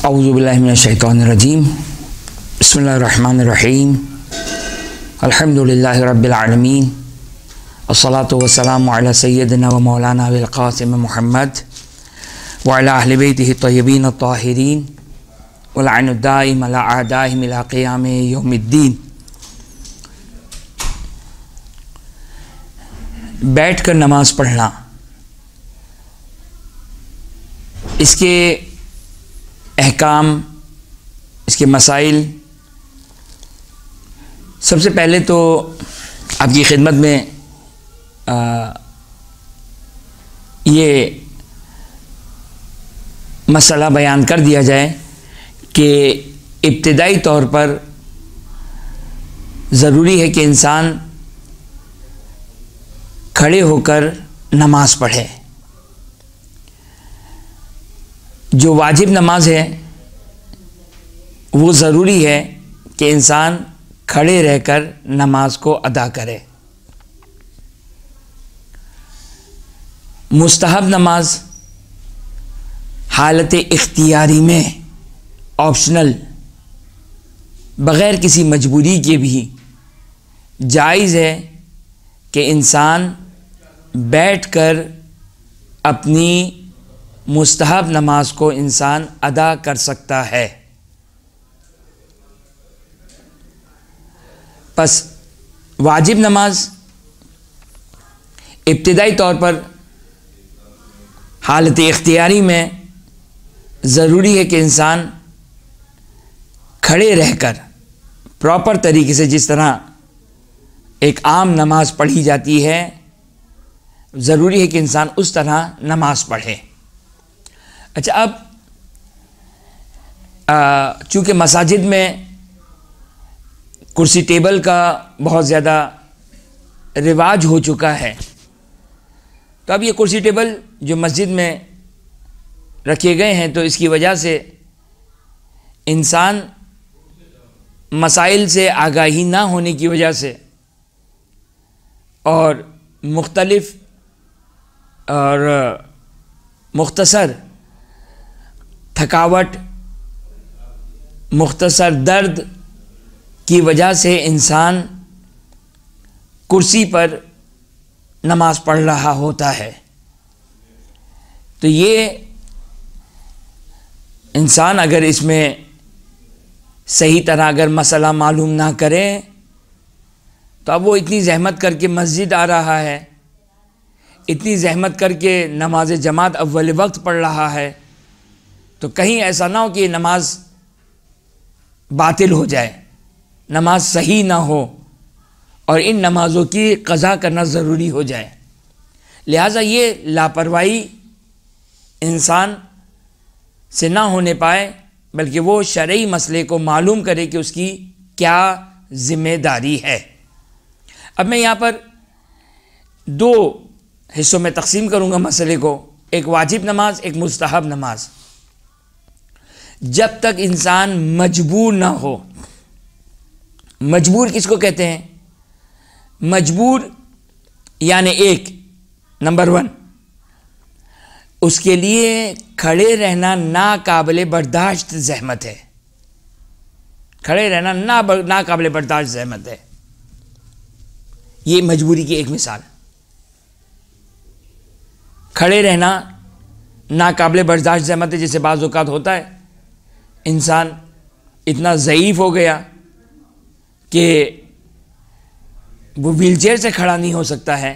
أعوذ بالله من الشيطان الرجيم بسم الله الرحمن الرحيم الحمد لله رب العالمين الصلاة والسلام على سيدنا ومولانا أبي القاسم محمد وعلى أهل بيته الطيبين الطاهرين والعن الدائم على أعدائهم إلى قيام يوم الدين بیٹھ کر نماز پڑھنا اس کے अहकाम इसके मसाइल सबसे पहले तो आपकी खिदमत में आ, ये मसला बयान कर दिया जाए कि इब्तदाई तौर पर ज़रूरी है कि इंसान खड़े होकर नमाज़ पढ़े जो वाजिब नमाज है वो ज़रूरी है कि इंसान खड़े रहकर नमाज को अदा करे मुस्तहब नमाज हालत इख्तियारी में ऑप्शनल बग़ैर किसी मजबूरी के भी जायज़ है कि इंसान बैठकर अपनी मुस्तहब नमाज को इंसान अदा कर सकता है बस वाजिब नमाज इब्तदाई तौर पर हालत इख्तियारी में ज़रूरी है कि इंसान खड़े रहकर प्रॉपर तरीके से जिस तरह एक आम नमाज़ पढ़ी जाती है ज़रूरी है कि इंसान उस तरह नमाज़ पढ़े अच्छा अब चूँकि मसाजिद में कुर्सी टेबल का बहुत ज़्यादा रिवाज हो चुका है तो अब ये कुर्सी टेबल जो मस्जिद में रखे गए हैं तो इसकी वजह से इंसान मसाइल से आगाही ना होने की वजह से और मुख्तलफ़ और मुख्तसर थकावट मुख्तसर दर्द की वजह से इंसान कुर्सी पर नमाज़ पढ़ रहा होता है तो ये इंसान अगर इसमें सही तरह अगर मसला मालूम ना करे तो अब वो इतनी जहमत करके मस्जिद आ रहा है इतनी जहमत करके नमाज जमात अव्वल वक्त पढ़ रहा है तो कहीं ऐसा ना हो कि नमाज बातिल हो जाए नमाज सही ना हो और इन नमाज़ों की कज़ा करना ज़रूरी हो जाए लिहाजा ये लापरवाही इंसान से ना होने पाए बल्कि वो शर्य मसले को मालूम करे कि उसकी क्या ज़िम्मेदारी है अब मैं यहाँ पर दो हिस्सों में तकसीम करूँगा मसले को एक वाजिब नमाज एक मुस्तहब नमाज़ जब तक इंसान मजबूर ना हो मजबूर किसको कहते हैं मजबूर यानी एक नंबर वन उसके लिए खड़े रहना नाकबिल बर्दाश्त जहमत है खड़े रहना ना नाकबिल बर्दाश्त जहमत है ये मजबूरी की एक मिसाल खड़े रहना नाकबिल बर्दाश्त जहमत है जैसे बाज़ होता है इंसान इतना ज़यीफ़ हो गया कि वो व्हीलचेयर से खड़ा नहीं हो सकता है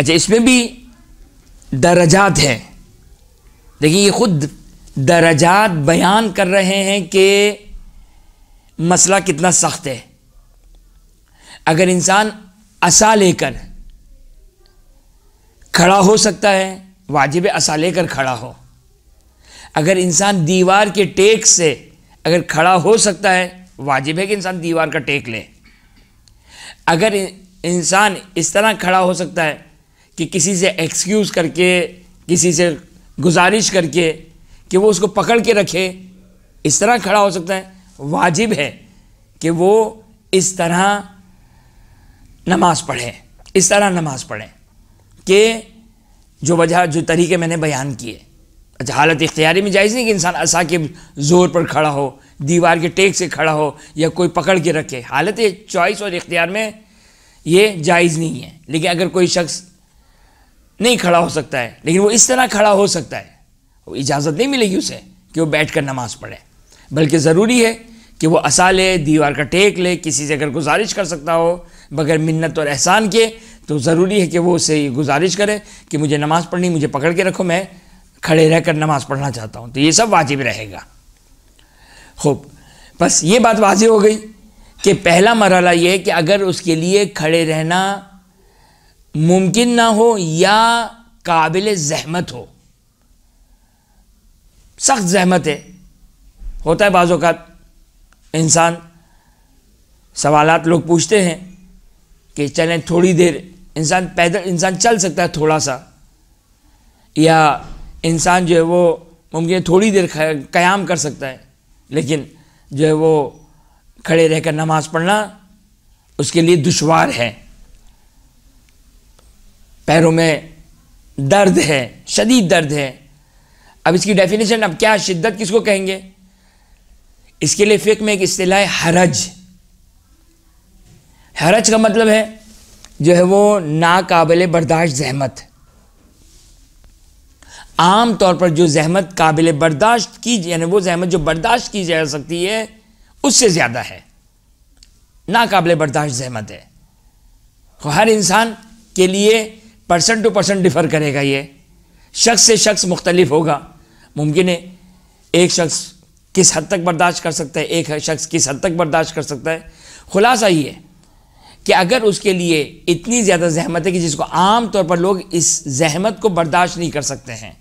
अच्छा इसमें भी दर्जात है देखिए ये खुद दर्जात बयान कर रहे हैं कि मसला कितना सख्त है अगर इंसान असा लेकर खड़ा हो सकता है वाजिब असा लेकर खड़ा हो अगर इंसान दीवार के टेक से अगर खड़ा हो सकता है वाजिब है कि इंसान दीवार का टेक ले अगर इंसान इस तरह खड़ा हो सकता है कि किसी से एक्सक्यूज़ करके किसी से गुजारिश करके कि वो उसको पकड़ के रखे इस तरह खड़ा हो सकता है वाजिब है कि वो इस तरह नमाज पढ़े इस तरह नमाज पढ़े कि जो वजह जो तरीके मैंने बयान किए अच्छा हालत इख्तियारी में जायज़ नहीं कि इंसान असा के ज़ोर पर खड़ा हो दीवार के टेक से खड़ा हो या कोई पकड़ के रखे हालत चॉइस और इख्तियार में ये जायज़ नहीं है लेकिन अगर कोई शख्स नहीं खड़ा हो सकता है लेकिन वो इस तरह खड़ा हो सकता है इजाज़त नहीं मिलेगी उसे कि वो बैठ कर नमाज़ पढ़े बल्कि ज़रूरी है कि वो असा ले दीवार का टेक ले किसी से अगर गुजारिश कर सकता हो बगैर मिन्नत और एहसान के तो ज़रूरी है कि वो उसे गुजारिश करे कि मुझे नमाज़ पढ़नी मुझे पकड़ के रखो मैं खड़े रहकर नमाज पढ़ना चाहता हूँ तो ये सब वाजिब रहेगा खूब बस ये बात वाजिब हो गई कि पहला मरला ये है कि अगर उसके लिए खड़े रहना मुमकिन ना हो या काबिल जहमत हो सख्त जहमत है होता है बाज़ों का इंसान सवालात लोग पूछते हैं कि चलें थोड़ी देर इंसान पैदल इंसान चल सकता है थोड़ा सा या इंसान जो है वो मुमकिन थोड़ी देर क़याम कर सकता है लेकिन जो है वो खड़े रहकर नमाज़ पढ़ना उसके लिए दुशवार है पैरों में दर्द है शदीद दर्द है अब इसकी डेफिनेशन अब क्या शिद्दत किसको कहेंगे इसके लिए फ़िक में एक अतलाह है हरज हरज का मतलब है जो है वो नाकबिल बर्दाश्त जहमत आम तौर पर जो जहमत काबिल बर्दाश्त की यानी वो जहमत जो बर्दाश्त की जा सकती है उससे ज़्यादा है नाकबिल बर्दाश्त जहमत है तो हर इंसान के लिए परसेंट टू परसेंट डिफ़र करेगा ये शख्स से शख्स मुख्तलिफ होगा मुमकिन है एक शख्स किस हद तक बर्दाश्त कर सकता है एक शख्स किस हद तक बर्दाश्त कर सकता है खुलासा ये कि अगर उसके लिए इतनी ज़्यादा जहमत है कि जिसको आम तौर पर लोग इस जहमत को बर्दाश्त नहीं कर सकते हैं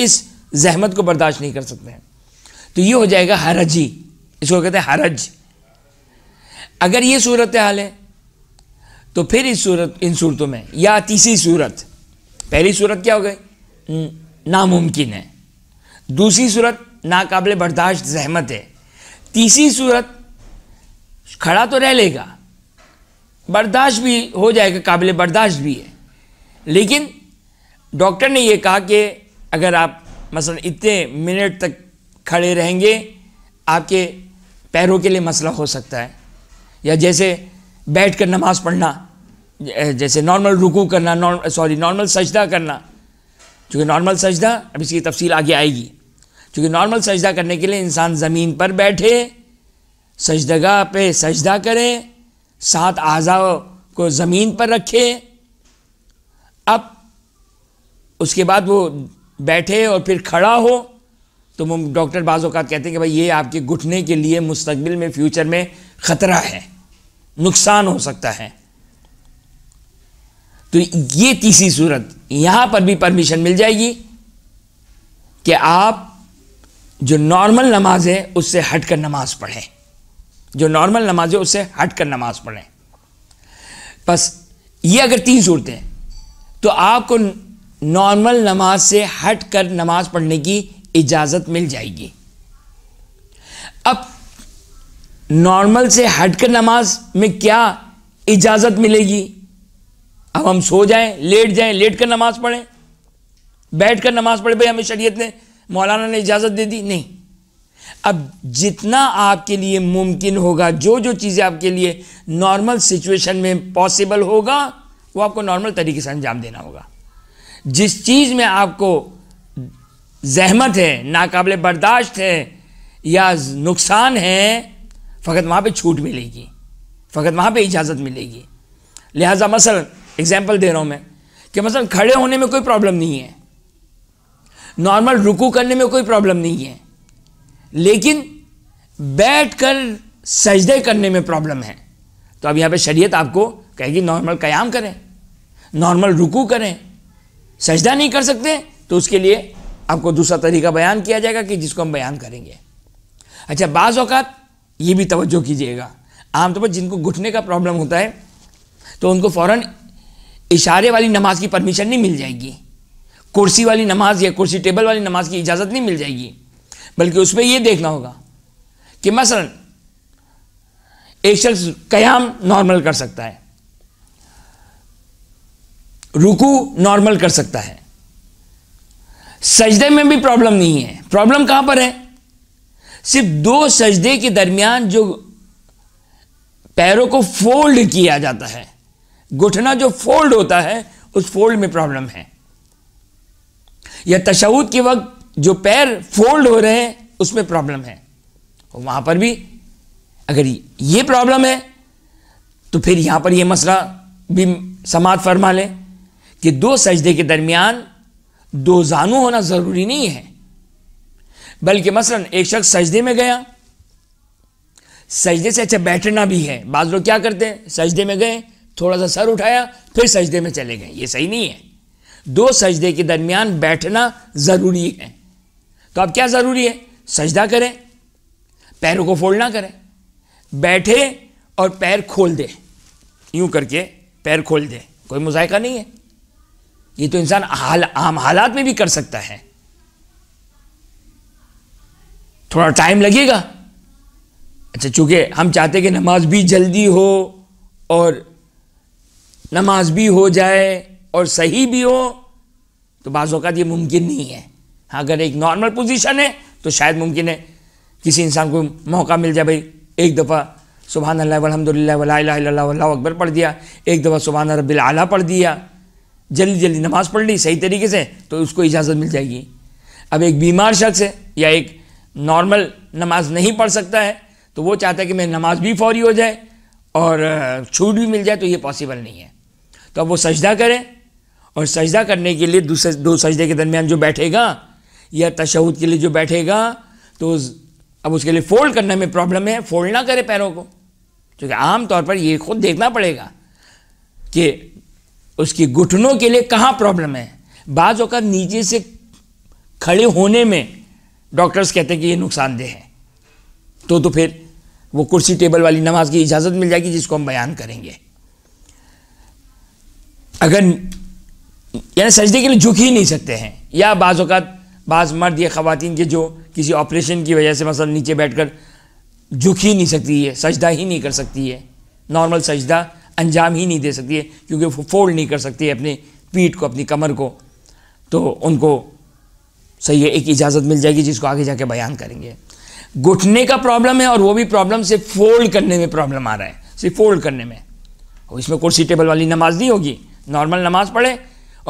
इस जहमत को बर्दाश्त नहीं कर सकते हैं तो ये हो जाएगा हरज ही इसको कहते हैं हरज अगर ये सूरत हाल है तो फिर इस सूरत इन सूरतों में या तीसरी सूरत पहली सूरत क्या हो गई नामुमकिन है दूसरी सूरत नाकाबले बर्दाश्त जहमत है तीसरी सूरत खड़ा तो रह लेगा बर्दाश्त भी हो जाएगा काबिल बर्दाश्त भी है लेकिन डॉक्टर ने यह कहा कि अगर आप मसलन इतने मिनट तक खड़े रहेंगे आपके पैरों के लिए मसला हो सकता है या जैसे बैठ कर नमाज़ पढ़ना जैसे नॉर्मल रुकू करना नॉर्मल सॉरी नॉर्मल सजदा करना चूँकि नॉर्मल सजदा अब इसकी तफसील आगे आएगी चूँकि नॉर्मल सजदा करने के लिए इंसान ज़मीन पर बैठे सजदगा पे सजदा करें सात अज़ा को ज़मीन पर रखे अब उसके बाद वो बैठे और फिर खड़ा हो तो डॉक्टर बाज़ कहते हैं कि भाई ये आपके घुटने के लिए मुस्तबिल में फ्यूचर में ख़तरा है नुकसान हो सकता है तो ये तीसरी सूरत यहाँ पर भी परमिशन मिल जाएगी कि आप जो नॉर्मल नमाज है उससे हट कर नमाज पढ़ें जो नॉर्मल नमाज है उससे हट कर नमाज पढ़ें बस ये अगर तीन सूरतें तो आपको नॉर्मल नमाज से हट कर नमाज पढ़ने की इजाज़त मिल जाएगी अब नॉर्मल से हट कर नमाज में क्या इजाज़त मिलेगी अब हम सो जाएं लेट जाएं लेट कर नमाज पढ़ें बैठ कर नमाज पढ़े भाई हमें शरीयत ने मौलाना ने इजाज़त दे दी नहीं अब जितना आपके लिए मुमकिन होगा जो जो चीज़ें आपके लिए नॉर्मल सिचुएशन में पॉसिबल होगा वो आपको नॉर्मल तरीके से अंजाम देना होगा जिस चीज़ में आपको जहमत है नाकबले बर्दाश्त है या नुकसान है फ़कत वहाँ पे छूट मिलेगी फ़कत वहाँ पे इजाज़त मिलेगी लिहाजा मसल एग्ज़ाम्पल दे रहा हूँ मैं कि मसल खड़े होने में कोई प्रॉब्लम नहीं है नॉर्मल रुकू करने में कोई प्रॉब्लम नहीं है लेकिन बैठ कर सजदे करने में प्रॉब्लम है तो अब यहाँ पे शरीयत आपको कहेगी नॉर्मल कयाम करें नॉर्मल रुकू करें सजदा नहीं कर सकते तो उसके लिए आपको दूसरा तरीका बयान किया जाएगा कि जिसको हम बयान करेंगे अच्छा बाज़ अवत ये भी तवज्जो कीजिएगा आमतौर पर जिनको घुटने का प्रॉब्लम होता है तो उनको फ़ौर इशारे वाली नमाज की परमिशन नहीं मिल जाएगी कुर्सी वाली नमाज या कुर्सी टेबल वाली नमाज की इजाज़त नहीं मिल जाएगी बल्कि उस पर यह देखना होगा कि मसलन एक शख्स कयाम नॉर्मल कर सकता है रुकू नॉर्मल कर सकता है सजदे में भी प्रॉब्लम नहीं है प्रॉब्लम कहां पर है सिर्फ दो सजदे के दरमियान जो पैरों को फोल्ड किया जाता है घुटना जो फोल्ड होता है उस फोल्ड में प्रॉब्लम है या तशहूद के वक्त जो पैर फोल्ड हो रहे हैं उसमें प्रॉब्लम है वहां पर भी अगर ये प्रॉब्लम है तो फिर यहां पर यह मसला भी समाप्त फरमा लें कि दो सजदे के दरमियान दो जानू होना ज़रूरी नहीं है बल्कि मसलन एक शख्स सजदे में गया सजदे से अच्छा बैठना भी है बाद लोग क्या करते हैं सजदे में गए थोड़ा सा सर उठाया फिर सजदे में चले गए ये सही नहीं है दो सजदे के दरमियान बैठना ज़रूरी है तो अब क्या ज़रूरी है सजदा करें पैरों को फोल्ड ना करें बैठे और पैर खोल दे यूं करके पैर खोल दे कोई मुजायका नहीं है ये तो इंसान हाल, आम हालात में भी कर सकता है थोड़ा टाइम लगेगा अच्छा चूंकि हम चाहते कि नमाज भी जल्दी हो और नमाज भी हो जाए और सही भी हो तो बाज़ात ये मुमकिन नहीं है हाँ अगर एक नॉर्मल पोजीशन है तो शायद मुमकिन है किसी इंसान को मौका मिल जाए भाई एक दफ़ा सुबह अल्लाह अलहमदिल्ला वला अकबर पढ़ दिया एक दफ़ा सुबहान रबी आला पढ़ दिया जल्दी जल्दी नमाज़ पढ़ ली सही तरीके से तो उसको इजाज़त मिल जाएगी अब एक बीमार शख्स है या एक नॉर्मल नमाज नहीं पढ़ सकता है तो वो चाहता है कि मेरी नमाज भी फौरी हो जाए और छूट भी मिल जाए तो ये पॉसिबल नहीं है तो अब वो सजदा करें और सजदा करने के लिए दूसरे दो सजदे के दरमियान जो बैठेगा या तशहद के लिए जो बैठेगा तो अब उसके लिए फ़ोल्ड करने में प्रॉब्लम है फोल्ड ना करें पैरों को क्योंकि आम तौर पर ये खुद देखना पड़ेगा कि उसकी घुटनों के लिए कहाँ प्रॉब्लम है बाज अवत नीचे से खड़े होने में डॉक्टर्स कहते हैं कि ये नुकसानदेह है तो तो फिर वो कुर्सी टेबल वाली नमाज की इजाज़त मिल जाएगी जिसको हम बयान करेंगे अगर यानी सजदे के लिए झुक ही नहीं सकते हैं या बाज़ अवत बाज़ मर्द या खातन के जो किसी ऑपरेशन की वजह से मसल नीचे बैठ कर झुक ही नहीं सकती है सजदा ही नहीं कर सकती है नॉर्मल सजदा अंजाम ही नहीं दे सकती है क्योंकि वो फोल्ड नहीं कर सकती है अपनी पीठ को अपनी कमर को तो उनको सही है एक इजाज़त मिल जाएगी जिसको आगे जाके बयान करेंगे घुटने का प्रॉब्लम है और वो भी प्रॉब्लम सिर्फ फोल्ड करने में प्रॉब्लम आ रहा है सिर्फ फोल्ड करने में और इसमें कुर्सी टेबल वाली नमाज नहीं होगी नॉर्मल नमाज पढ़े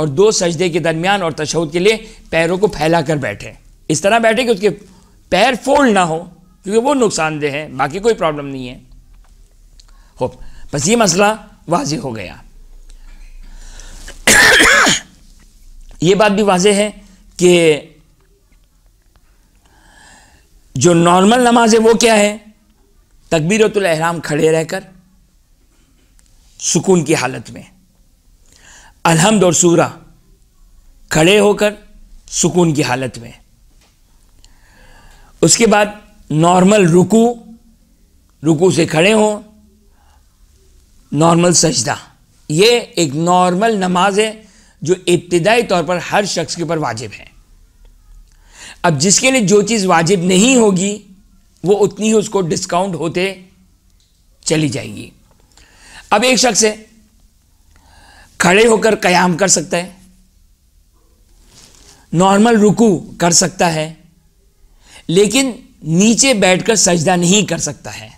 और दो सजदे के दरमियान और तशद के लिए पैरों को फैला कर बैठे इस तरह बैठे कि उसके पैर फोल्ड ना हो क्योंकि वो नुकसानदेह है बाकी कोई प्रॉब्लम नहीं है होप बस ये मसला वाज हो गया ये बात भी वाज है कि जो नॉर्मल नमाज है वो क्या है तकबीरतलहराम खड़े रहकर सुकून की हालत में अलहमद और सूरा खड़े होकर सुकून की हालत में उसके बाद नॉर्मल रुकू रुकू से खड़े हों नॉर्मल सजदा ये एक नॉर्मल नमाज है जो इब्तदाई तौर पर हर शख्स के ऊपर वाजिब है अब जिसके लिए जो चीज़ वाजिब नहीं होगी वो उतनी ही उसको डिस्काउंट होते चली जाएगी अब एक शख्स है खड़े होकर कयाम कर सकता है नॉर्मल रुकू कर सकता है लेकिन नीचे बैठकर सजदा नहीं कर सकता है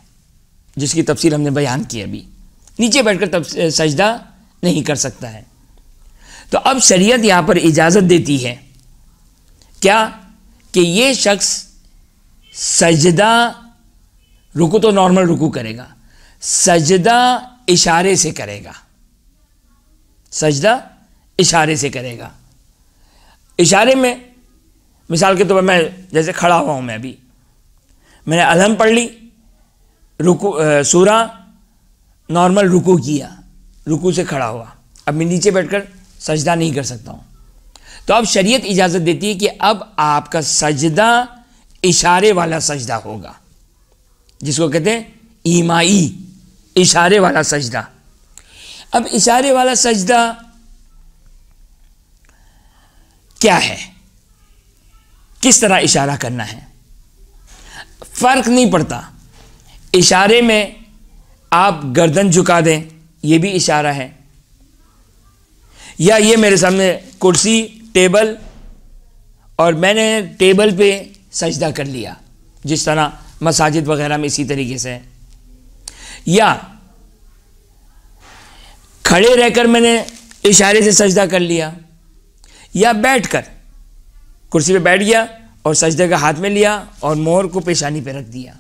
जिसकी तफसीर हमने बयान की अभी नीचे बैठकर तब सजदा नहीं कर सकता है तो अब शरीयत यहाँ पर इजाज़त देती है क्या कि ये शख्स सजदा रुकू तो नॉर्मल रुकू करेगा सजदा इशारे से करेगा सजदा इशारे से करेगा इशारे में मिसाल के तौर तो पर मैं जैसे खड़ा हुआ हूँ मैं अभी मैंने अलहम पढ़ ली रुकू सूरा नॉर्मल रुकू किया रुकू से खड़ा हुआ अब मैं नीचे बैठकर सजदा नहीं कर सकता हूँ तो अब शरीयत इजाज़त देती है कि अब आपका सजदा इशारे वाला सजदा होगा जिसको कहते हैं ईमाई इशारे वाला सजदा अब इशारे वाला सजदा क्या है किस तरह इशारा करना है फ़र्क नहीं पड़ता इशारे में आप गर्दन झुका दें यह भी इशारा है या ये मेरे सामने कुर्सी टेबल और मैंने टेबल पे सजदा कर लिया जिस तरह मसाजिद वगैरह में इसी तरीके से है या खड़े रहकर मैंने इशारे से सजदा कर लिया या बैठकर कुर्सी पे बैठ गया और सजदे का हाथ में लिया और मोहर को पेशानी पे रख दिया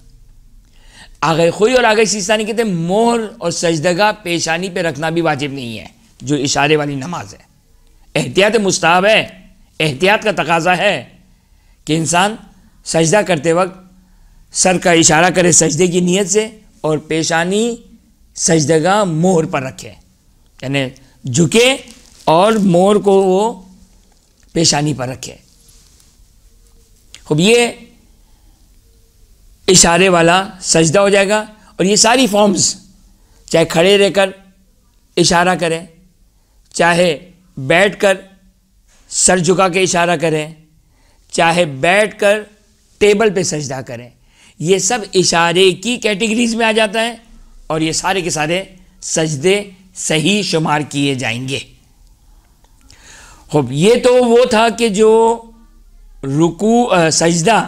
आगे खुई और आगे शीशानी कहते हैं मोहर और सजदगा पेशानी पे रखना भी वाजिब नहीं है जो इशारे वाली नमाज है एहतियात मुस्ताब है एहतियात का तकाजा है कि इंसान सजदा करते वक्त सर का इशारा करे सजदे की नीयत से और पेशानी सजदगा मोहर पर रखे यानी झुके और मोर को वो पेशानी पर रखे खूब ये इशारे वाला सजदा हो जाएगा और ये सारी फॉर्म्स चाहे खड़े रहकर इशारा करें चाहे बैठकर सर झुका के इशारा करें चाहे बैठकर टेबल पे सजदा करें ये सब इशारे की कैटेगरीज में आ जाता है और ये सारे के सारे सजदे सही शुमार किए जाएंगे खूब ये तो वो था कि जो रुकू आ, सजदा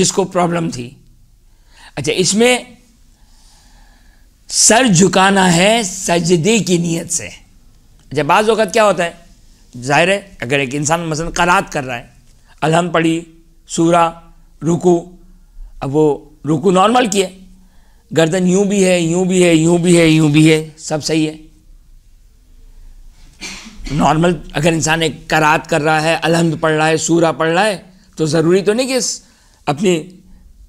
जिसको प्रॉब्लम थी अच्छा इसमें सर झुकाना है सजदे की नीयत से अच्छा बाज़ वक़्त क्या होता है ज़ाहिर है अगर एक इंसान मसलन करात कर रहा है अलहम पढ़ी सूरा रुकू अब वो रुकू नॉर्मल की है गर्दन यूं भी है यूं भी है यूं भी है यूं भी है सब सही है नॉर्मल अगर इंसान एक करात कर रहा है अलहमद पढ़ रहा है सूरा पढ़ रहा है तो ज़रूरी तो नहीं कि अपनी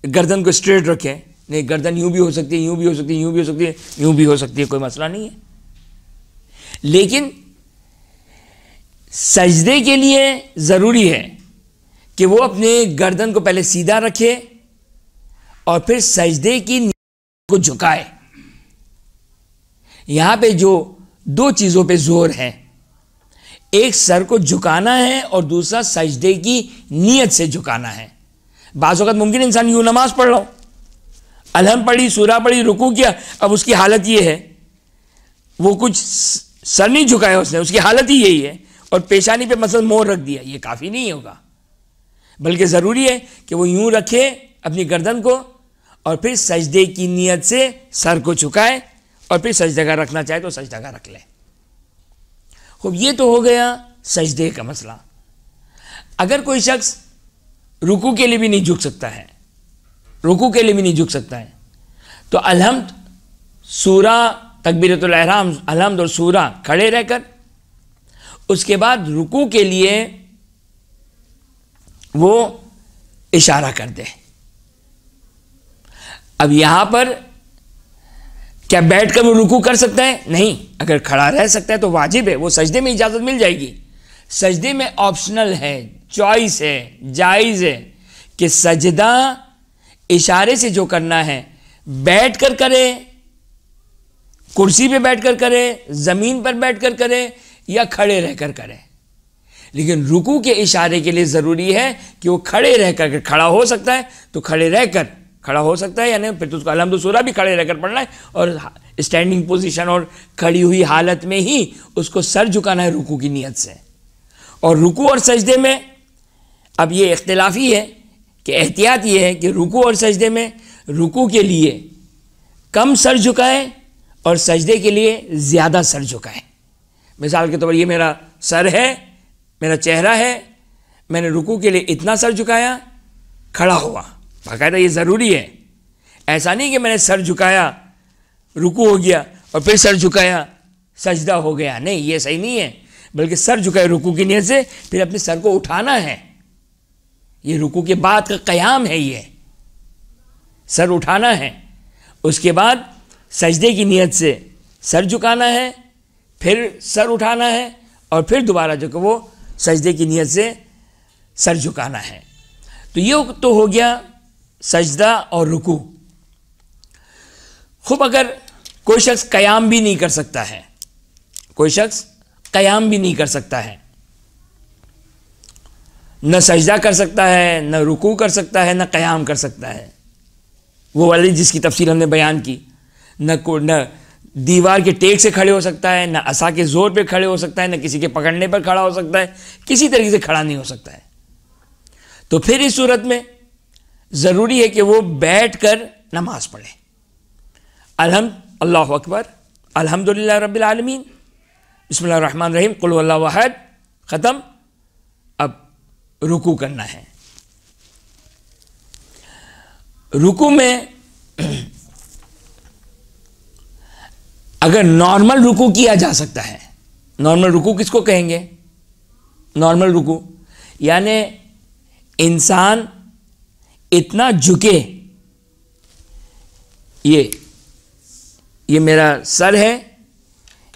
गर्दन को स्ट्रेट रखें नहीं गर्दन यूं भी हो सकती है यूं भी हो सकती है यूं भी हो सकती है यूं भी हो सकती है कोई मसला नहीं है लेकिन सजदे के लिए ज़रूरी है कि वो अपने गर्दन को पहले सीधा रखे और फिर सजदे की को झुकाए यहाँ पे जो दो चीज़ों पे जोर है एक सर को झुकाना है और दूसरा सजदे की नीयत से झुकाना है बाज़त मुमकिन इंसान यूँ नमाज़ पढ़ रहा हूँ अलहम पढ़ी सूरा पढ़ी रुकू किया अब उसकी हालत ये है वो कुछ सर नहीं झुकाया उसने उसकी हालत ही यही है और पेशानी पे मसल मोर रख दिया ये काफ़ी नहीं होगा बल्कि ज़रूरी है कि वो यूँ रखे अपनी गर्दन को और फिर सजदे की नीयत से सर को झुकाए और फिर सजदगा रखना चाहे तो सजदगा रख ले खूब ये तो हो गया सजदे का मसला अगर कोई शख्स रुकू के लिए भी नहीं झुक सकता है रुकू के लिए भी नहीं झुक सकता है तो अलहमद सूरा तकबीरतम अलहमद और सूरा खड़े रहकर उसके बाद रुकू के लिए वो इशारा कर दे अब यहां पर क्या बैठ कर वो रुकू कर सकता है नहीं अगर खड़ा रह सकता है तो वाजिब है वो सजदे में इजाज़त मिल जाएगी सजदे में ऑप्शनल है चॉइस है जायज़ है कि सजदा इशारे से जो करना है बैठ कर करे कुर्सी पे बैठ कर करे ज़मीन पर बैठ कर करे या खड़े रहकर करे लेकिन रुकू के इशारे के लिए ज़रूरी है कि वो खड़े रह कर खड़ा हो सकता है तो खड़े रहकर खड़ा हो सकता है यानी फिर तो उसको अलहमदसूरा भी खड़े रहकर पढ़ना है और स्टैंडिंग पोजीशन और खड़ी हुई हालत में ही उसको सर झुकाना है रुकू की नीयत से और रुकू और सजदे में अब ये इख्तलाफी है कि एहतियात ये है कि रुकू और सजदे में रुकू के लिए कम सर झुकाएं और सजदे के लिए ज़्यादा सर झुकाएं मिसाल के तौर पर ये मेरा सर है मेरा चेहरा है मैंने रुकू के लिए इतना सर झुकाया खड़ा हुआ बाकायदा ये ज़रूरी है ऐसा नहीं कि मैंने सर झुकाया रुकू हो गया और फिर सर झुकाया सजदा हो गया नहीं ये सही नहीं है बल्कि सर झुकाए रुकू की नीयत से फिर अपने सर को उठाना है ये रुकू के बाद का क़याम है ये सर उठाना है उसके बाद सजदे की नीयत से सर झुकाना है फिर सर उठाना है और फिर दोबारा जो कि वो सजदे की नीयत से सर झुकाना है तो ये तो हो गया सजदा और रुकू खूब अगर कोई शख्स क़याम भी नहीं कर सकता है कोई शख्स क़याम भी नहीं कर सकता है न सजदा कर सकता है न रुकू कर सकता है न क़याम कर सकता है वो वाली जिसकी तफसील हमने बयान की न को न दीवार के टेक से खड़े हो सकता है न असा के ज़ोर पे खड़े हो सकता है न किसी के पकड़ने पर खड़ा हो सकता है किसी तरीके से खड़ा नहीं हो सकता है तो फिर इस सूरत में ज़रूरी है कि वो बैठ कर नमाज पढ़े अलहम अल्लाह अकबर अलहमदिल्ला रबालमीन बसमिल रहीम कुल ख़त्म रुकू करना है रुकू में अगर नॉर्मल रुकू किया जा सकता है नॉर्मल रुकू किसको कहेंगे नॉर्मल रुकू यानी इंसान इतना झुके ये ये मेरा सर है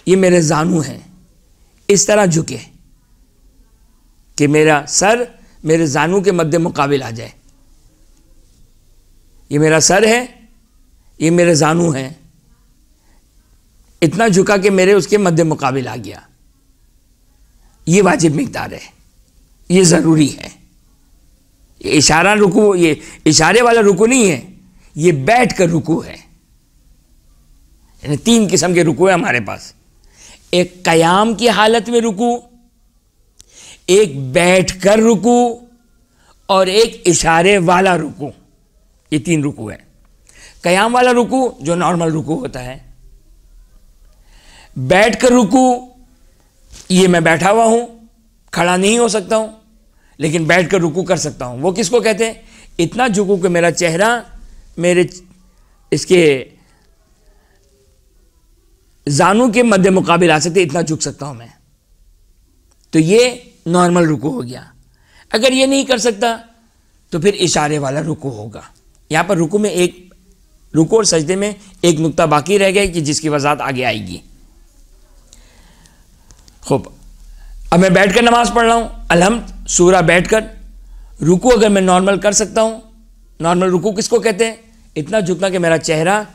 ये मेरे जानू हैं इस तरह झुके कि मेरा सर मेरे जानू के मध्य मुकाबिल आ जाए ये मेरा सर है ये मेरे जानू है इतना झुका कि मेरे उसके मध्य मुकाबिल आ गया ये वाजिब मकदार है ये ज़रूरी है ये इशारा रुकू ये इशारे वाला रुकू नहीं है ये बैठ कर रुकू है तीन किस्म के रुकू है हमारे पास एक कयाम की हालत में रुकू एक बैठ कर रुकू और एक इशारे वाला रुकू ये तीन रुकू है कयाम वाला रुकू जो नॉर्मल रुकू होता है बैठ कर रुकू ये मैं बैठा हुआ हूं खड़ा नहीं हो सकता हूं लेकिन बैठ कर रुकू कर सकता हूं वो किसको कहते हैं इतना झुकू कि मेरा चेहरा मेरे इसके जानू के मध्य मुकाबले आ तो सकते इतना झुक सकता हूं मैं तो ये नॉर्मल रुकू हो गया अगर ये नहीं कर सकता तो फिर इशारे वाला रुकू होगा यहाँ पर रुकू में एक रुको और सजदे में एक नुकता बाकी रह गया कि जिसकी वजाहत आगे आएगी खूब अब मैं बैठकर नमाज़ पढ़ रहा हूँ अलहमद सूरा बैठकर रुकू अगर मैं नॉर्मल कर सकता हूँ नॉर्मल रुकू किसको कहते हैं इतना झुकना कि मेरा चेहरा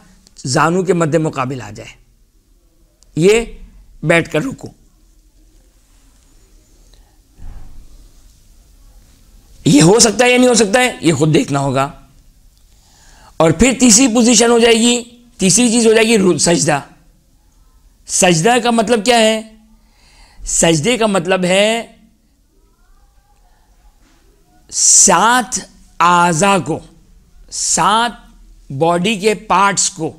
जानू के मध्य मुकाबिल आ जाए ये बैठ कर रुकू ये हो सकता है या नहीं हो सकता है ये खुद देखना होगा और फिर तीसरी पोजीशन हो जाएगी तीसरी चीज़ हो जाएगी सजदा सजदा का मतलब क्या है सजदे का मतलब है सात आज़ा को सात बॉडी के पार्ट्स को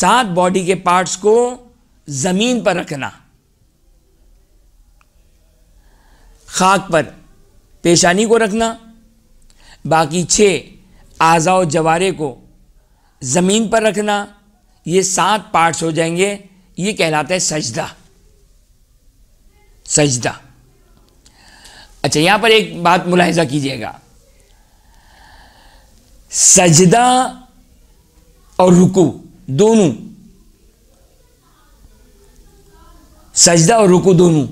सात बॉडी के पार्ट्स को ज़मीन पर रखना खाक पर पेशानी को रखना बाकी छः आज़ाओ जवारे को ज़मीन पर रखना ये सात पार्ट्स हो जाएंगे ये कहलाता है सजदा सजदा अच्छा यहाँ पर एक बात मुलाहजा कीजिएगा सजदा और रुकू दोनों सजदा और रुकू दोनों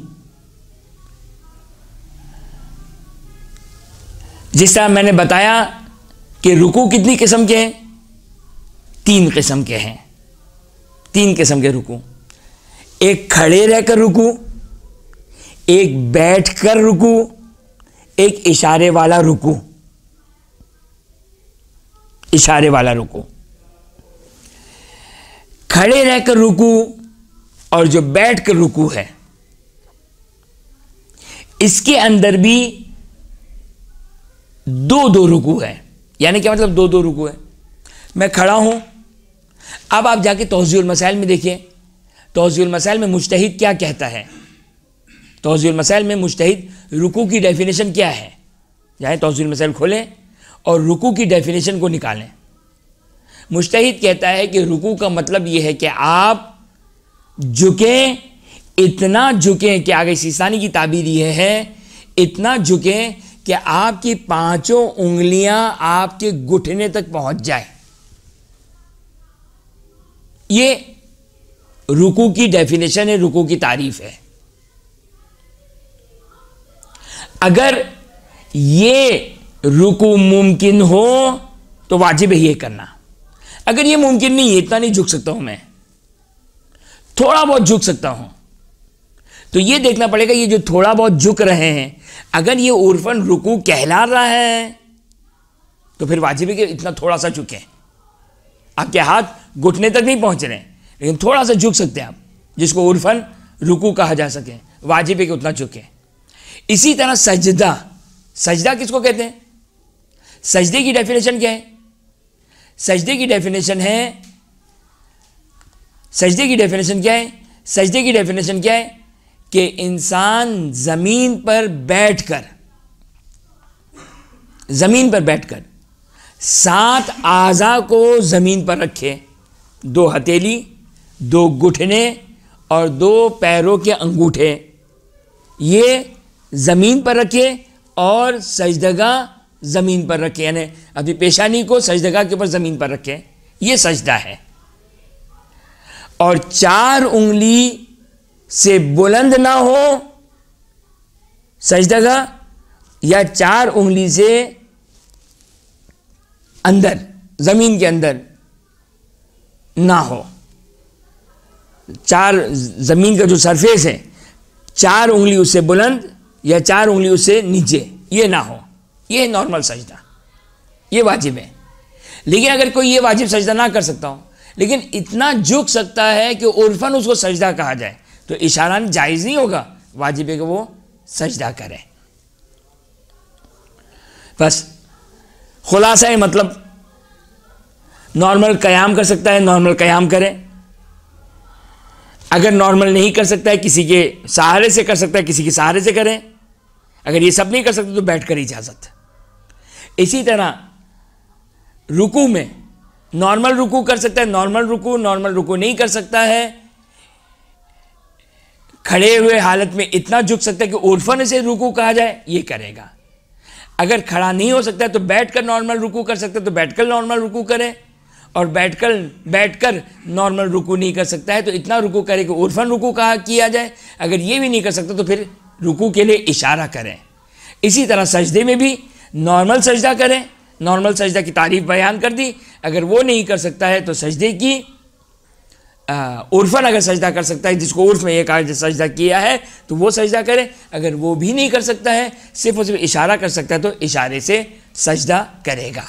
जिस तरह मैंने बताया कि रुकू कितनी किस्म के हैं तीन किस्म के हैं तीन किस्म के रुकू एक खड़े रहकर रुकू एक बैठकर रुकू एक इशारे वाला रुकू इशारे वाला रुकू खड़े रहकर रुकू और जो बैठ कर रुकू है इसके अंदर भी दो दो रुकू है यानी क्या मतलब दो दो रुकू है मैं खड़ा हूं अब आप जाके तोज़ील मसाइल में देखिए तोज़ील मसाइल में मुश्तिद क्या कहता है तोज़ील मसाइल में मुश्तिद रुकू की डेफिनेशन क्या है जाए तोज़ील मसाइल खोलें और रुकू की डेफिनेशन को निकालें मुश्तिद कहता है कि रुकू का मतलब यह है कि आप झुकें इतना झुकें कि आगे शीशानी की ताबीर यह है इतना झुकें कि आपकी पांचों उंगलियां आपके घुटने तक पहुंच जाए ये रुकू की डेफिनेशन है रुकू की तारीफ है अगर ये रुकू मुमकिन हो तो वाजिब है ये करना अगर ये मुमकिन नहीं है इतना नहीं झुक सकता हूं मैं थोड़ा बहुत झुक सकता हूं तो ये देखना पड़ेगा ये जो थोड़ा बहुत झुक रहे हैं अगर ये उर्फन रुकू कहला रहा है तो फिर वाजिबी के इतना थोड़ा सा झुके आपके हाथ घुटने तक नहीं पहुंच रहे लेकिन थोड़ा सा झुक सकते हैं आप जिसको उर्फन रुकू कहा जा सके वाजिबी के उतना झुके इसी तरह सजदा सजदा किसको कहते हैं सजदे की डेफिनेशन क्या है सजदे की डेफिनेशन है सजदे की डेफिनेशन क्या है सजदे की डेफिनेशन क्या है कि इंसान ज़मीन पर बैठकर ज़मीन पर बैठकर सात आज़ा को ज़मीन पर रखे दो हथेली दो घुटने और दो पैरों के अंगूठे ये ज़मीन पर रखे और सजदगा ज़मीन पर रखे यानी अपनी पेशानी को सजदगा के ऊपर ज़मीन पर रखे ये सजदा है और चार उंगली से बुलंद ना हो सजदा या चार उंगली से अंदर ज़मीन के अंदर ना हो चार ज़मीन का जो सरफेस है चार उंगली उससे बुलंद या चार उंगली उससे नीचे ये ना हो ये नॉर्मल सजदा ये वाजिब है लेकिन अगर कोई ये वाजिब सजदा ना कर सकता हो लेकिन इतना झुक सकता है कि उर्फन उसको सजदा कहा जाए तो इशारा जायज़ नहीं होगा वाजिब है कि वो सजदा करे बस खुलासा है मतलब नॉर्मल कयाम कर सकता है नॉर्मल कयाम करे अगर नॉर्मल नहीं कर सकता है किसी के सहारे से कर सकता है किसी के सहारे से करें अगर ये सब नहीं कर सकते तो बैठ कर इजाज़त इसी तरह रुकू में नॉर्मल रुकू कर सकता है नॉर्मल रुकू नॉर्मल रुकू नहीं कर सकता है खड़े हुए हालत में इतना झुक सकता है कि उर्फन से रुकू कहा जाए ये करेगा अगर खड़ा नहीं हो सकता है तो बैठ कर नॉर्मल रुकू कर सकता है तो बैठ कर नॉर्मल रुकू करे और बैठ कर बैठ कर नॉर्मल रुकू नहीं कर सकता है तो इतना रुकू करे कि उर्फन रुकू कहा किया जाए अगर ये भी नहीं कर सकता तो फिर रुकू के लिए इशारा करें इसी तरह सजदे में भी नॉर्मल सजदा करें नॉर्मल सजदा की तारीफ बयान कर दी अगर वो नहीं कर सकता है तो सजदे की उर्फन अगर सजदा कर सकता है जिसको उर्फ में ये कहा सजदा किया है तो वो सजदा करे अगर वो भी नहीं कर सकता है सिर्फ और सिर्फ इशारा कर सकता है तो इशारे से सजदा करेगा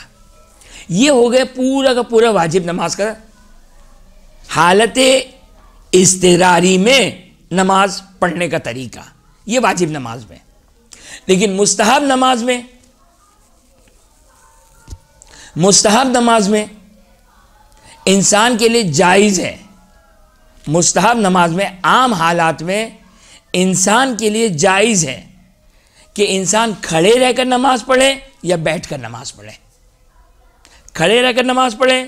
ये हो गया पूरा का पूरा वाजिब नमाज का हालत इसतरारी में नमाज पढ़ने का तरीका ये वाजिब नमाज में लेकिन मुस्तहब नमाज में मुस्तहब नमाज में इंसान के लिए जायज़ है मुस्तहब नमाज में आम हालात में इंसान के लिए जायज़ है कि इंसान खड़े रहकर नमाज पढ़े या बैठ कर नमाज पढ़े खड़े रहकर नमाज पढ़े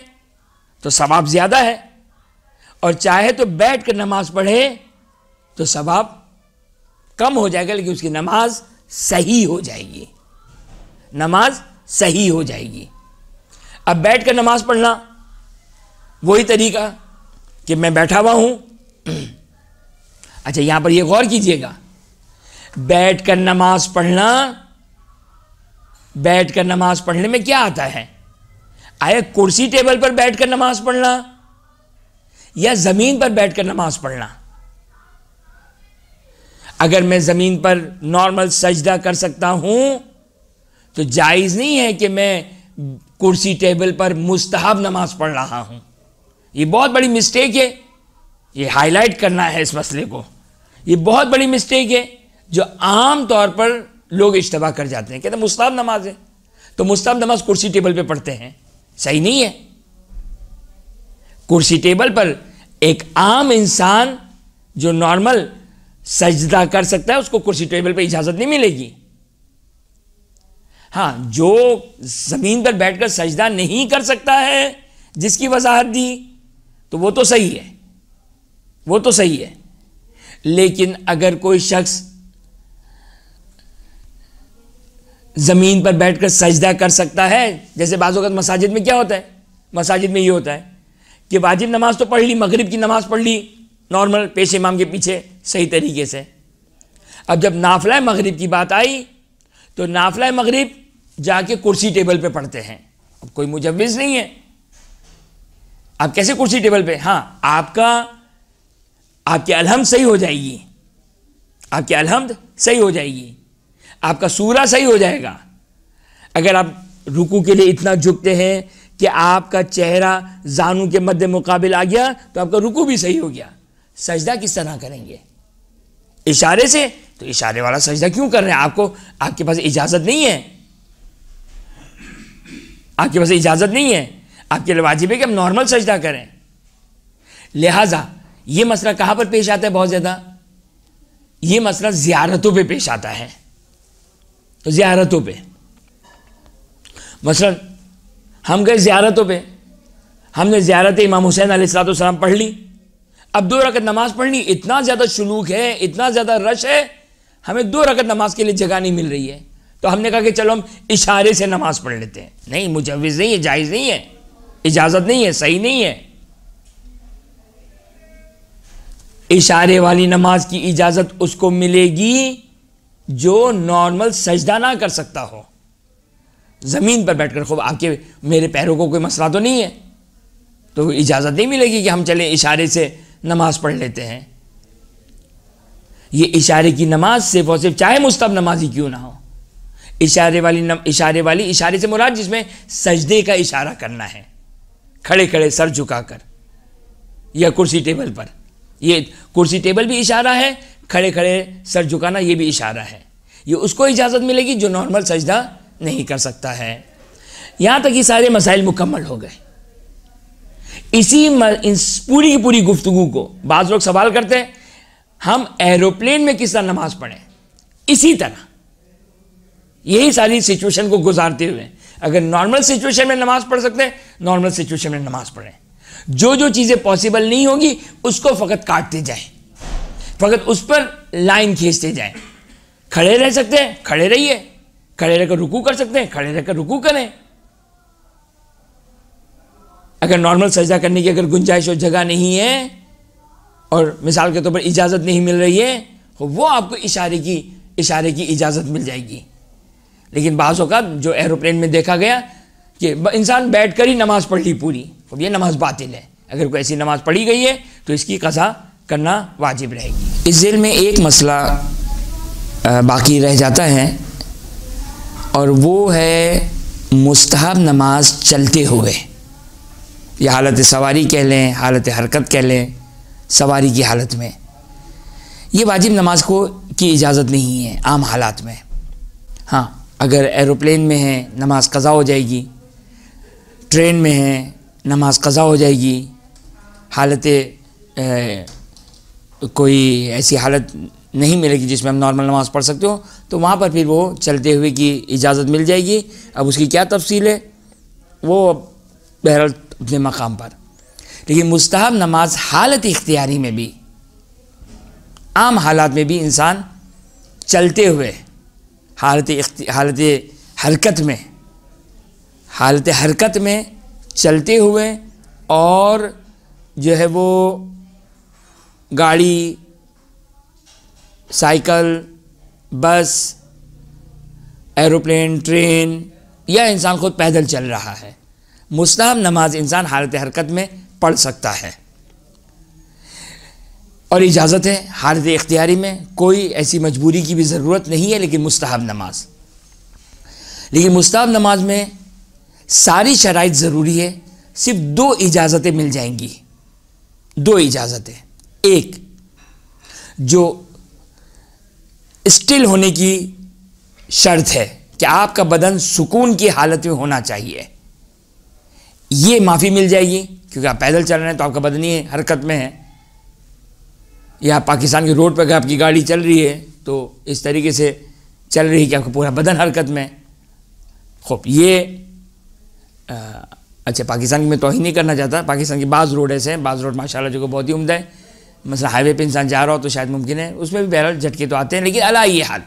तो सवाब ज़्यादा है और चाहे तो बैठ कर नमाज पढ़े तो सवाब कम हो जाएगा लेकिन उसकी नमाज सही हो जाएगी नमाज सही हो जाएगी अब बैठ कर नमाज पढ़ना वही तरीका कि मैं बैठा हुआ हूं अच्छा यहां पर यह गौर कीजिएगा बैठ कर नमाज पढ़ना बैठ कर नमाज पढ़ने में क्या आता है आया कुर्सी टेबल पर बैठ कर नमाज पढ़ना या ज़मीन पर बैठ कर नमाज पढ़ना अगर मैं ज़मीन पर नॉर्मल सजदा कर सकता हूं तो जायज़ नहीं है कि मैं कुर्सी टेबल पर मुस्तहब नमाज पढ़ रहा हूं ये बहुत बड़ी मिस्टेक है ये हाईलाइट करना है इस मसले को ये बहुत बड़ी मिस्टेक है जो आम तौर पर लोग इश्तबा कर जाते हैं कहते मुस्ताब नमाज है तो मुस्ताब नमाज कुर्सी टेबल पे पढ़ते हैं सही नहीं है कुर्सी टेबल पर एक आम इंसान जो नॉर्मल सजदा कर सकता है उसको कुर्सी टेबल पर इजाज़त नहीं मिलेगी हाँ जो ज़मीन पर बैठकर सजदा नहीं कर सकता है जिसकी वजाहत दी तो वो तो सही है वो तो सही है लेकिन अगर कोई शख्स ज़मीन पर बैठकर सजदा कर सकता है जैसे बाज़त मसाजिद में क्या होता है मसाजिद में ये होता है कि वाजिब नमाज़ तो पढ़ ली मगरिब की नमाज़ पढ़ ली नॉर्मल पेश इमाम के पीछे सही तरीके से अब जब नाफला मगरिब की बात आई तो नाफला मगरिब जाके कुर्सी टेबल पे पढ़ते हैं अब कोई मुजविज़ नहीं है आप कैसे कुर्सी टेबल पे हाँ आपका आपकी अलहमद सही हो जाएगी आपकी अलहमद सही हो जाएगी आपका सूरा सही हो जाएगा अगर आप रुकू के लिए इतना झुकते हैं कि आपका चेहरा जानू के मध्य मुकाबिल आ गया तो आपका रुकू भी सही हो गया सजदा किस तरह करेंगे इशारे से तो इशारे वाला सजदा क्यों कर रहे हैं आपको आपके पास इजाज़त नहीं है आपके पास इजाज़त नहीं है आपके लिए वाजिब है कि हम नॉर्मल सजदा करें लिहाजा ये मसला कहाँ पर पेश आता है बहुत ज़्यादा ये मसला ज़्यारतों पे पेश आता है तो ज़्यारतों पे मसलन हम गए ज़्यारतों पे हमने ज़्यारत इमाम हुसैन सलाम पढ़ ली अब दो रकत नमाज़ पढ़नी इतना ज़्यादा शुलूक है इतना ज़्यादा रश है हमें दो रकत नमाज के लिए जगह नहीं मिल रही है तो हमने कहा कि चलो हम इशारे से नमाज़ पढ़ लेते हैं नहीं मुजवज़ नहीं है जायज़ नहीं है इजाजत नहीं है सही नहीं है इशारे वाली नमाज की इजाजत उसको मिलेगी जो नॉर्मल सजदा ना कर सकता हो ज़मीन पर बैठकर खूब आपके मेरे पैरों को कोई मसला तो नहीं है तो इजाज़त नहीं मिलेगी कि हम चले इशारे से नमाज पढ़ लेते हैं ये इशारे की नमाज सिर्फ और सिर्फ चाहे मुस्तब नमाजी क्यों ना हो इशारे वाली नम, इशारे वाली इशारे से मुराद जिसमें सजदे का इशारा करना है खड़े खड़े सर झुकाकर यह कुर्सी टेबल पर ये कुर्सी टेबल भी इशारा है खड़े खड़े सर झुकाना ये भी इशारा है ये उसको इजाज़त मिलेगी जो नॉर्मल सजदा नहीं कर सकता है यहाँ तक ये सारे मसाइल मुकम्मल हो गए इसी इस पूरी की पूरी गुफ्तु को बाज़ लोग सवाल करते हैं हम एरोप्लेन में किस तरह नमाज़ पढ़ें इसी तरह यही सारी सिचुएशन को गुजारते हुए अगर नॉर्मल सिचुएशन में नमाज पढ़ सकते हैं नॉर्मल सिचुएशन में नमाज पढ़ें जो जो चीज़ें पॉसिबल नहीं होगी उसको फ़कत काटते जाएं फ़कत उस पर लाइन खींचते जाएं खड़े रह सकते हैं खड़े रहिए खड़े रहकर रुकू कर सकते हैं खड़े रहकर रुकू करें अगर नॉर्मल सजा करने की अगर गुंजाइश और जगह नहीं है और मिसाल के तौर पर इजाज़त नहीं मिल रही है तो वो आपको इशारे की इशारे की इजाज़त मिल जाएगी लेकिन बाज़ों का जो एरोप्लेन में देखा गया कि इंसान बैठ कर ही नमाज़ पढ़ ली पूरी अब ये नमाज़ बातिल है अगर कोई ऐसी नमाज़ पढ़ी गई है तो इसकी कज़ा करना वाजिब रहेगी इस जेल में एक मसला बाकी रह जाता है और वो है मुस्तहब नमाज चलते हुए यह हालत सवारी कह लें हालत हरकत कह लें सवारी की हालत में ये वाजिब नमाज को की इजाज़त नहीं है आम हालात में हाँ अगर एरोप्लेन में हैं नमाज कज़ा हो जाएगी ट्रेन में है नमाज कज़ा हो जाएगी हालत कोई ऐसी हालत नहीं मिलेगी जिसमें हम नॉर्मल नमाज़ पढ़ सकते हो तो वहाँ पर फिर वो चलते हुए की इजाज़त मिल जाएगी अब उसकी क्या तफसील है वो बहरहाल अपने मकाम पर लेकिन मुस्तहब नमाज हालत इख्तियारी में भी आम हालात में भी इंसान चलते हुए हालत हालत हरकत में हालत हरकत में चलते हुए और जो है वो गाड़ी साइकिल बस एरोप्लेन ट्रेन या इंसान खुद पैदल चल रहा है मुस्ताब नमाज इंसान हालत हरकत में पढ़ सकता है और इजाज़त है हालत इख्तियारी में कोई ऐसी मजबूरी की भी ज़रूरत नहीं है लेकिन मुस्तहब नमाज लेकिन मुस्तहब नमाज में सारी शराइ ज़रूरी है सिर्फ दो इजाज़तें मिल जाएंगी दो इजाज़तें एक जो स्टिल होने की शर्त है कि आपका बदन सुकून की हालत में होना चाहिए ये माफ़ी मिल जाएगी क्योंकि आप पैदल चल रहे हैं तो आपका बदन ही हरकत में है या पाकिस्तान के रोड पर अगर आपकी गाड़ी चल रही है तो इस तरीके से चल रही है कि आपका पूरा बदन हरकत में खूब ये आ, अच्छा पाकिस्तान में तो ही नहीं करना चाहता पाकिस्तान के बाज़ रोड ऐसे हैं बाज़ रोड माशाल्लाह जो बहुत ही उमदा है मसला हाईवे पे इंसान जा रहा हो तो शायद मुमकिन है उसमें भी बहरहाल झटके तो आते हैं लेकिन अला ये हाल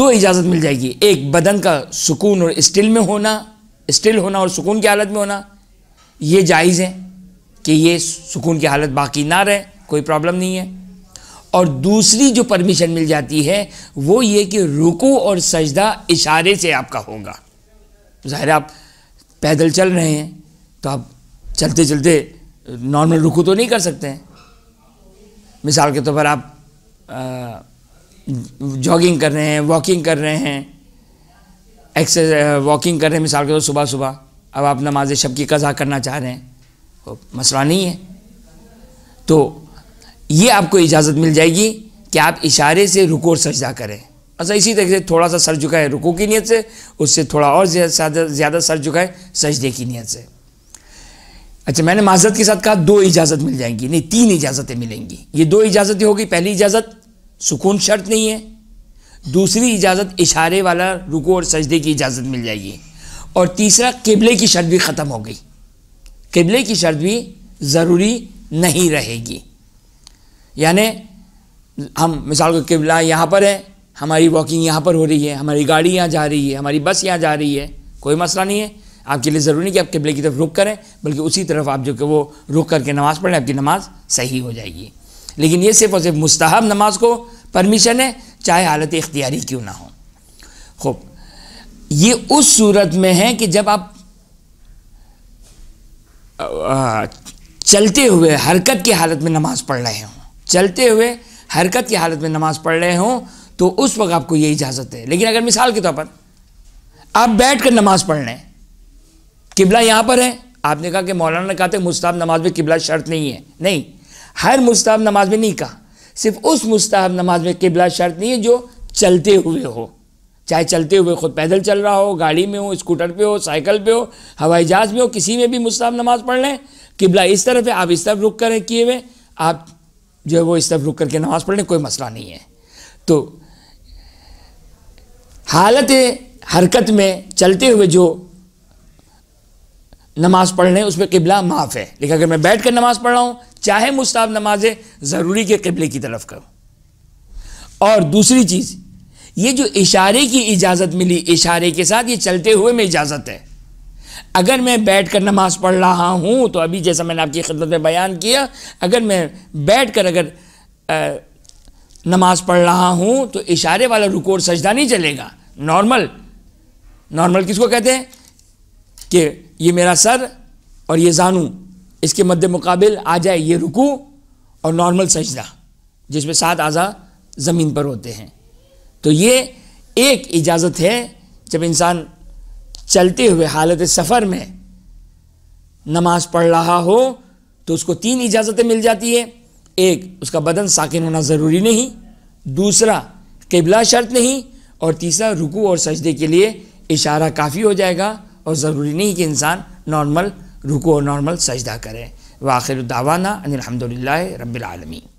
दो इजाज़त मिल जाएगी एक बदन का सुकून और स्टिल में होना स्टिल होना और सुकून की हालत में होना ये जायज़ है कि ये सुकून की हालत बाकी ना रहे कोई प्रॉब्लम नहीं है और दूसरी जो परमिशन मिल जाती है वो ये कि रुको और सजदा इशारे से आपका होगा ज़ाहिर आप पैदल चल रहे हैं तो आप चलते चलते नॉर्मल रुकू तो नहीं कर सकते हैं मिसाल के तौर तो पर आप जॉगिंग कर रहे हैं वॉकिंग कर रहे हैं एक्सरसाइज वॉकिंग कर रहे हैं मिसाल के तौर तो सुबह सुबह अब आप नमाज शब की कज़ा करना चाह रहे हैं तो मसला नहीं है तो ये आपको इजाज़त मिल जाएगी कि आप इशारे से रुको और सजदा करें अच्छा इसी तरीके से थोड़ा सा सर झुकाए रुको की नीयत से उससे थोड़ा और ज़्यादा सर झुकाए सजदे की नीयत से अच्छा मैंने माजरत के साथ कहा दो इजाज़त मिल जाएंगी नहीं तीन इजाज़तें मिलेंगी ये दो इजाज़तें होगी पहली इजाज़त सुकून शर्त नहीं है दूसरी इजाज़त इशारे वाला रुको और सजदे की इजाज़त मिल जाएगी और तीसरा किबले की शर्त भी ख़त्म हो गई किबले की शर्त भी ज़रूरी नहीं रहेगी यानी हम मिसाल को किबला यहाँ पर है हमारी वॉकिंग यहाँ पर हो रही है हमारी गाड़ी यहाँ जा रही है हमारी बस यहाँ जा रही है कोई मसला नहीं है आपके लिए ज़रूरी नहीं कि आप किबले की तरफ रुख करें बल्कि उसी तरफ आप जो कि वो रुख करके नमाज़ पढ़ें आपकी नमाज़ सही हो जाएगी लेकिन ये सिर्फ और सिर्फ मुस्तहब नमाज को परमिशन है चाहे हालत इख्तियारी क्यों ना हो खूब ये उस सूरत में है कि जब आप चलते हुए हरकत की हालत में नमाज़ पढ़ रहे हों चलते हुए हरकत की हालत में नमाज़ पढ़ रहे हों तो उस वक्त आपको ये इजाज़त है लेकिन अगर मिसाल के तौर पर आप बैठ कर नमाज़ पढ़ रहे हैं किबला यहाँ पर है आपने कहा कि मौलाना ने कहा था मुस्ताब नमाज में किबला शर्त नहीं है नहीं हर मुस्ताब नमाज में नहीं कहा सिर्फ उस मुस्ताब नमाज में किबला शर्त नहीं है जो चलते हुए हो चाहे चलते हुए खुद पैदल चल रहा हो गाड़ी में हो स्कूटर पे हो साइकिल पे हो हवाई जहाज़ में हो किसी में भी मुस्ताब नमाज पढ़ लें किबला इस तरफ है आप इस तरफ रुक करें किए हुए आप जो है वो इस तरफ रुक करके नमाज़ पढ़ लें कोई मसला नहीं है तो हालत हरकत में चलते हुए जो नमाज़ पढ़ लें उसमें किबला माफ़ है लेकिन अगर मैं बैठ कर नमाज़ पढ़ रहा हूँ चाहे मुस्ताब नमाज ज़रूरी के किबले की तरफ करूँ और दूसरी चीज़ ये जो इशारे की इजाज़त मिली इशारे के साथ ये चलते हुए में इजाज़त है अगर मैं बैठ कर नमाज़ पढ़ रहा हूँ तो अभी जैसा मैंने आपकी खिदमत में बयान किया अगर मैं बैठ कर अगर आ, नमाज़ पढ़ रहा हूँ तो इशारे वाला रुको और सजदा नहीं चलेगा नॉर्मल नॉर्मल किसको कहते हैं कि ये मेरा सर और ये जानू इसके मद्द मुकाबिल आ जाए ये रुकू और नॉर्मल सजदा जिसमें सात आज़ा ज़मीन पर होते हैं तो ये एक इजाज़त है जब इंसान चलते हुए हालत सफ़र में नमाज पढ़ रहा हो तो उसको तीन इजाज़तें मिल जाती है एक उसका बदन साकिन होना ज़रूरी नहीं दूसरा किबला शर्त नहीं और तीसरा रुकू और सजदे के लिए इशारा काफ़ी हो जाएगा और ज़रूरी नहीं कि इंसान नॉर्मल रुकू और नॉर्मल सजदा करे वाखिर दावाना अनिलहमदिल्ला रबालमी